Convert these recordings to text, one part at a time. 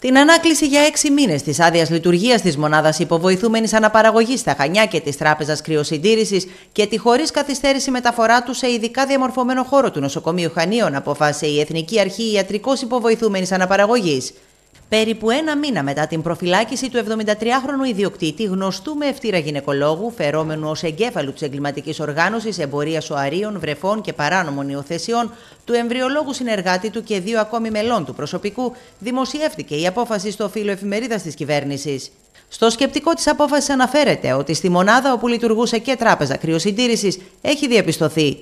την ανάκληση για έξι μήνες της άδειας λειτουργίας της μονάδας υποβοηθούμενης αναπαραγωγής στα Χανιά και της Τράπεζας Κρυοσυντήρησης και τη χωρίς καθυστέρηση μεταφορά του σε ειδικά διαμορφωμένο χώρο του νοσοκομείου Χανίων, αποφάσισε η Εθνική Αρχή Ιατρικός Υποβοηθούμενης Αναπαραγωγής. Περίπου ένα μήνα μετά την προφυλάκηση του 73χρονου ιδιοκτήτη, γνωστού με ευθύρα γυναικολόγου, φερόμενου ως εγκέφαλου της εγκληματικής οργάνωσης εμπορίας οαρίων, βρεφών και παράνομων υιοθεσιών, του εμβριολόγου συνεργάτη του και δύο ακόμη μελών του προσωπικού, δημοσιεύτηκε η απόφαση στο φύλλο εφημερίδας της κυβέρνησης. Στο σκεπτικό της απόφασης αναφέρεται ότι στη μονάδα όπου λειτουργούσε και τράπεζα κρυοσυντήρησης έχει διαπιστωθεί.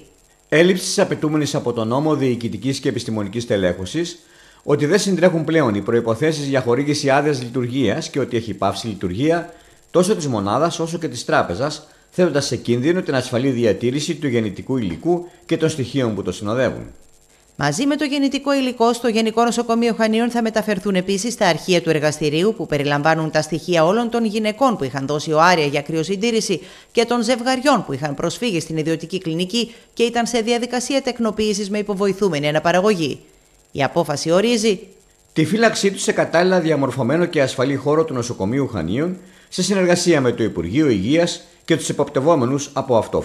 Έλλειψη απαιτούμενης από τον νόμο διοικητικής και επιστημονικής τελέχωσης, ότι δεν συντρέχουν πλέον οι προποθέσει για χορήγηση άδειας λειτουργίας και ότι έχει πάυσει η λειτουργία τόσο της μονάδας όσο και της τράπεζας, θέτοντας σε κίνδυνο την ασφαλή διατήρηση του γεννητικού υλικού και των στοιχείων που το συνοδεύουν. Μαζί με το γεννητικό υλικό στο Γενικό Νοσοκομείο Χανίων θα μεταφερθούν επίσης τα αρχεία του εργαστηρίου που περιλαμβάνουν τα στοιχεία όλων των γυναικών που είχαν δώσει ο Άρια για κρυοσυντήρηση και των ζευγαριών που είχαν προσφύγει στην ιδιωτική κλινική και ήταν σε διαδικασία τεκνοποίησης με υποβοηθούμενη αναπαραγωγή. Η απόφαση ορίζει τη φύλαξή τους σε κατάλληλα διαμορφωμένο και ασφαλή χώρο του νοσοκομείου Χανίων σε συνεργασία με το Υπουργείο Υγείας και τους υποπτευόμενους από αυτό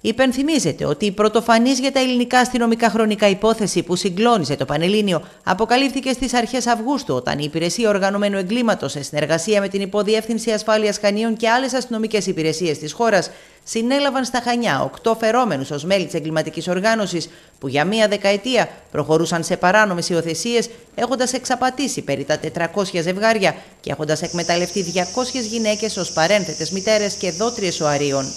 Υπενθυμίζεται ότι η πρωτοφανής για τα ελληνικά αστυνομικά χρονικά υπόθεση που συγκλώνησε το Πανελλήνιο αποκαλύφθηκε στις αρχές Αυγούστου, όταν η Υπηρεσία Οργανωμένου Εγκλήματος, σε συνεργασία με την Υποδιεύθυνση Ασφάλειας Χανίων και άλλες αστυνομικές υπηρεσίες της χώρας, συνέλαβαν στα Χανιά οκτώ φερόμενους ως μέλη της εγκληματικής οργάνωσης, που για μία δεκαετία προχωρούσαν σε παράνομες υιοθεσίες, έχοντας εξαπατήσει περί τα 400 ζευγάρια και έχοντας εκμεταλλευτεί 200 γυναίκες ως παρένθετες μητέρες και δότριες οαρίων.